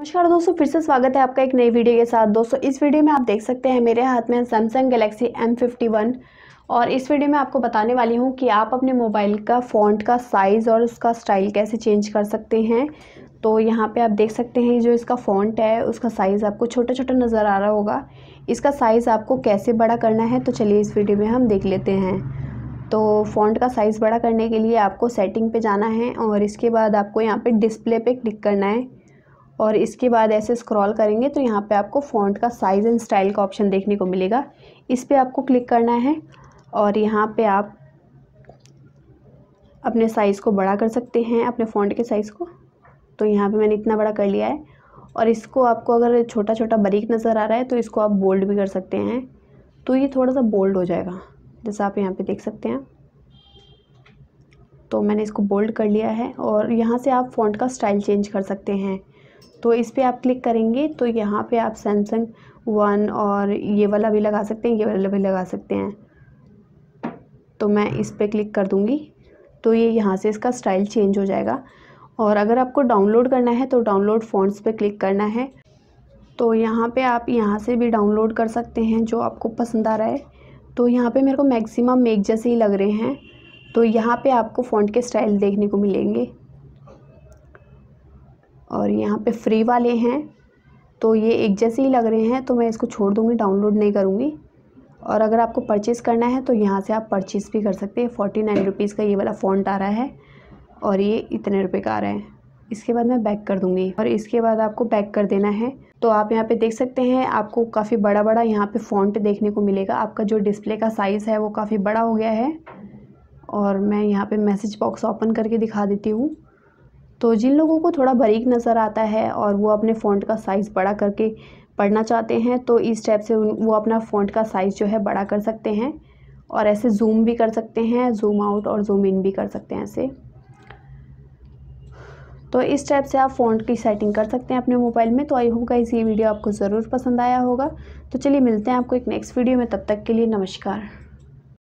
नमस्कार दोस्तों फिर से स्वागत है आपका एक नई वीडियो के साथ दोस्तों इस वीडियो में आप देख सकते हैं मेरे हाथ में सैमसंग गलेक्सी M51 और इस वीडियो में आपको बताने वाली हूँ कि आप अपने मोबाइल का फ़ॉन्ट का साइज़ और उसका स्टाइल कैसे चेंज कर सकते हैं तो यहाँ पे आप देख सकते हैं जो इसका फ़ॉन्ट है उसका साइज़ आपको छोटा छोटा नज़र आ रहा होगा इसका साइज़ आपको कैसे बड़ा करना है तो चलिए इस वीडियो में हम देख लेते हैं तो फ़ॉन्ट का साइज़ बड़ा करने के लिए आपको सेटिंग पे जाना है और इसके बाद आपको यहाँ पे डिस्प्ले पे क्लिक करना है और इसके बाद ऐसे स्क्रॉल करेंगे तो यहाँ पे आपको फ़ॉन्ट का साइज़ एंड स्टाइल का ऑप्शन देखने को मिलेगा इस पर आपको क्लिक करना है और यहाँ पे आप अपने साइज़ को बड़ा कर सकते हैं अपने फ़ॉन्ट के साइज़ को तो यहाँ पे मैंने इतना बड़ा कर लिया है और इसको आपको अगर छोटा छोटा बरीक नज़र आ रहा है तो इसको आप बोल्ड भी कर सकते हैं तो ये थोड़ा सा बोल्ड हो जाएगा जैसा आप यहाँ पर देख सकते हैं तो मैंने इसको बोल्ड कर लिया है और यहाँ से आप फ़ॉन्ट का स्टाइल चेंज कर सकते हैं तो इस पर आप क्लिक करेंगे तो यहाँ पे आप सैमसंग वन और ये वाला भी लगा सकते हैं ये वाला भी लगा सकते हैं तो मैं इस पर क्लिक कर दूँगी तो ये यहाँ से इसका स्टाइल चेंज हो जाएगा और अगर आपको डाउनलोड करना है तो डाउनलोड फ़ॉन्ट्स पे क्लिक करना है तो यहाँ पे आप यहाँ से भी डाउनलोड कर सकते हैं जो आपको पसंद आ रहा है तो यहाँ पे मेरे को मैक्सिमम मेक जैसे ही लग रहे हैं तो यहाँ पे आपको फ़ॉन्ट के स्टाइल देखने को मिलेंगे और यहाँ पे फ्री वाले हैं तो ये एक जैसे ही लग रहे हैं तो मैं इसको छोड़ दूँगी डाउनलोड नहीं करूँगी और अगर आपको परचेज़ करना है तो यहाँ से आप परचेज़ भी कर सकते हैं फोर्टी नाइन रुपीज़ का ये वाला फ़ॉन्ट आ रहा है और ये इतने रुपए का आ रहा है इसके बाद मैं बैक कर दूँगी और इसके बाद आपको बैक कर देना है तो आप यहाँ पे देख सकते हैं आपको काफ़ी बड़ा बड़ा यहाँ पे फ़ॉन्ट देखने को मिलेगा आपका जो डिस्प्ले का साइज़ है वो काफ़ी बड़ा हो गया है और मैं यहाँ पे मैसेज बॉक्स ओपन करके दिखा देती हूँ तो जिन लोगों को थोड़ा बारीक नज़र आता है और वो अपने फ़ॉन्ट का साइज़ बड़ा करके पढ़ना चाहते हैं तो इस टाइप से वो अपना फ़ॉन्ट का साइज़ जो है बड़ा कर सकते हैं और ऐसे जूम भी कर सकते हैं जूम आउट और जूम इन भी कर सकते हैं ऐसे तो इस टाइप से आप फ़ॉन्ट की सेटिंग कर सकते हैं अपने मोबाइल में तो आई होप गाइस ये वीडियो आपको ज़रूर पसंद आया होगा तो चलिए मिलते हैं आपको एक नेक्स्ट वीडियो में तब तक के लिए नमस्कार